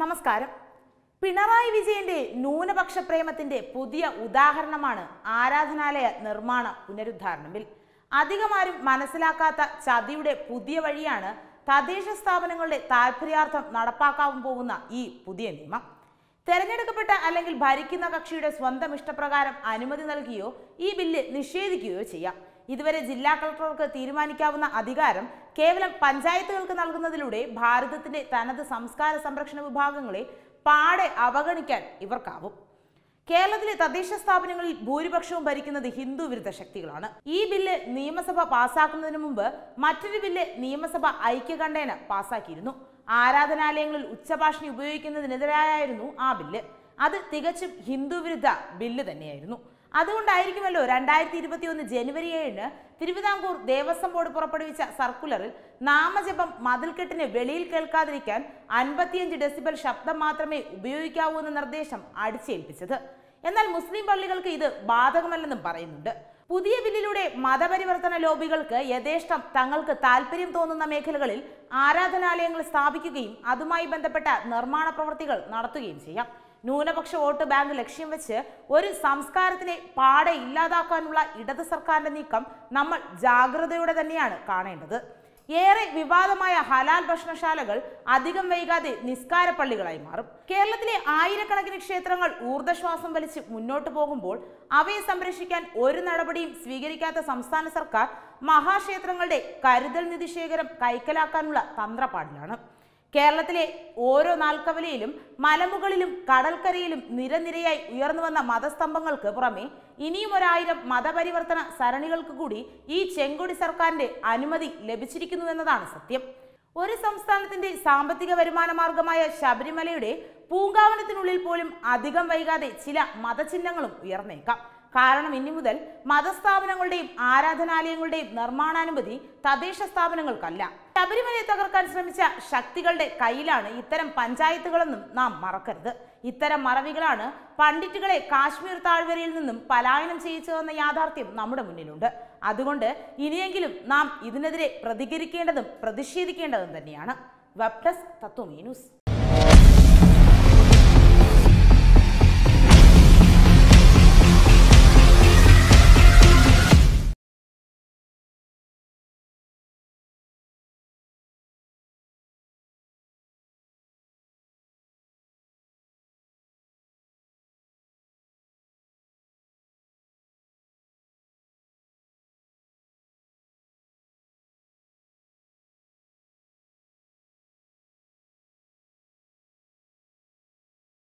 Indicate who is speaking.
Speaker 1: നമസ്കാരം പിണറായി വിജയന്റെ ന്യൂനപക്ഷ പ്രേമത്തിന്റെ പുതിയ ഉദാഹരണമാണ് ആരാധനാലയ നിർമ്മാണ പുനരുദ്ധാരണ ബിൽ അധികമാരും മനസ്സിലാക്കാത്ത ചതിയുടെ പുതിയ വഴിയാണ് തദ്ദേശ സ്ഥാപനങ്ങളുടെ താല്പര്യാർത്ഥം നടപ്പാക്കാൻ പോകുന്ന ഈ പുതിയ നിയമം തെരഞ്ഞെടുക്കപ്പെട്ട അല്ലെങ്കിൽ ഭരിക്കുന്ന കക്ഷിയുടെ സ്വന്തം ഇഷ്ടപ്രകാരം അനുമതി നൽകിയോ ഈ ബില്ല് നിഷേധിക്കുകയോ ചെയ്യാം ഇതുവരെ ജില്ലാ കളക്ടർക്ക് തീരുമാനിക്കാവുന്ന അധികാരം കേവലം പഞ്ചായത്തുകൾക്ക് നൽകുന്നതിലൂടെ ഭാരതത്തിന്റെ തനത് സംസ്കാര സംരക്ഷണ വിഭാഗങ്ങളെ പാടെ അവഗണിക്കാൻ ഇവർക്കാവും കേരളത്തിലെ തദ്ദേശ സ്ഥാപനങ്ങളിൽ ഭൂരിപക്ഷവും ഭരിക്കുന്നത് ഹിന്ദു വിരുദ്ധ ശക്തികളാണ് ഈ ബില്ല് നിയമസഭ പാസാക്കുന്നതിന് മുമ്പ് മറ്റൊരു ബില്ല് നിയമസഭ ഐക്യകണ്ഠേന പാസാക്കിയിരുന്നു ആരാധനാലയങ്ങളിൽ ഉച്ചഭാഷണി ഉപയോഗിക്കുന്നതിനെതിരായിരുന്നു ആ ബില്ല് അത് തികച്ചും ഹിന്ദു വിരുദ്ധ ബില്ല് തന്നെയായിരുന്നു അതുകൊണ്ടായിരിക്കുമല്ലോ രണ്ടായിരത്തി ഒന്ന് ജനുവരി ഏഴിന് തിരുവിതാംകൂർ ദേവസ്വം ബോർഡ് പുറപ്പെടുവിച്ച സർക്കുലറിൽ നാമജപം മതിൽക്കെട്ടിന് വെളിയിൽ കേൾക്കാതിരിക്കാൻ അൻപത്തിയഞ്ച് ഡെസിബൽ ശബ്ദം മാത്രമേ ഉപയോഗിക്കാവൂ എന്ന നിർദ്ദേശം അടിച്ചേൽപ്പിച്ചത് എന്നാൽ മുസ്ലിം പള്ളികൾക്ക് ഇത് ബാധകമല്ലെന്നും പറയുന്നുണ്ട് പുതിയ ബില്ലിലൂടെ മതപരിവർത്തന ലോബികൾക്ക് യഥേഷ്ടം തങ്ങൾക്ക് താല്പര്യം തോന്നുന്ന മേഖലകളിൽ ആരാധനാലയങ്ങൾ സ്ഥാപിക്കുകയും അതുമായി ബന്ധപ്പെട്ട നിർമ്മാണ പ്രവൃത്തികൾ നടത്തുകയും ചെയ്യാം ന്യൂനപക്ഷ വോട്ട് ബാങ്ക് ലക്ഷ്യം വെച്ച് ഒരു സംസ്കാരത്തിനെ പാടെ ഇല്ലാതാക്കാനുള്ള ഇടത് സർക്കാരിന്റെ നീക്കം നമ്മൾ ജാഗ്രതയോടെ തന്നെയാണ് കാണേണ്ടത് ഏറെ വിവാദമായ ഹലാൽ ഭക്ഷണശാലകൾ അധികം വൈകാതെ നിസ്കാര പള്ളികളായി മാറും കേരളത്തിലെ ആയിരക്കണക്കിന് ക്ഷേത്രങ്ങൾ ഊർജ്ജശ്വാസം വലിച്ച് മുന്നോട്ട് പോകുമ്പോൾ അവയെ സംരക്ഷിക്കാൻ ഒരു നടപടിയും സ്വീകരിക്കാത്ത സംസ്ഥാന സർക്കാർ മഹാക്ഷേത്രങ്ങളുടെ കരുതൽ നിധി ശേഖരം കൈക്കലാക്കാനുള്ള തന്ത്രപ്പാടിലാണ് കേരളത്തിലെ ഓരോ നാൽക്കവലയിലും മലമുകളിലും കടൽക്കരയിലും നിരനിരയായി ഉയർന്നു വന്ന മതസ്തംഭങ്ങൾക്ക് പുറമെ ഇനിയും ഒരായിരം മതപരിവർത്തന സരണികൾക്ക് കൂടി ഈ ചെങ്കൊടി സർക്കാരിന്റെ അനുമതി ലഭിച്ചിരിക്കുന്നു എന്നതാണ് സത്യം ഒരു സംസ്ഥാനത്തിന്റെ സാമ്പത്തിക വരുമാന മാർഗമായ ശബരിമലയുടെ പൂങ്കാവനത്തിനുള്ളിൽ പോലും അധികം വൈകാതെ ചില മതചിഹ്നങ്ങളും ഉയർന്നേക്കാം കാരണം ഇനി മുതൽ മതസ്ഥാപനങ്ങളുടെയും ആരാധനാലയങ്ങളുടെയും നിർമ്മാണാനുമതി തദ്ദേശ സ്ഥാപനങ്ങൾക്കല്ല ശബരിമലയെ തകർക്കാൻ ശ്രമിച്ച ശക്തികളുടെ കയ്യിലാണ് ഇത്തരം പഞ്ചായത്തുകളെന്നും നാം മറക്കരുത് ഇത്തരം മറവികളാണ് പണ്ഡിറ്റുകളെ കാശ്മീർ താഴ്വരയിൽ നിന്നും പലായനം ചെയ്യിച്ചതെന്ന യാഥാർത്ഥ്യം നമ്മുടെ മുന്നിലുണ്ട് അതുകൊണ്ട് ഇനിയെങ്കിലും നാം ഇതിനെതിരെ പ്രതികരിക്കേണ്ടതും പ്രതിഷേധിക്കേണ്ടതും തന്നെയാണ് വെബ് ഡെസ്ക്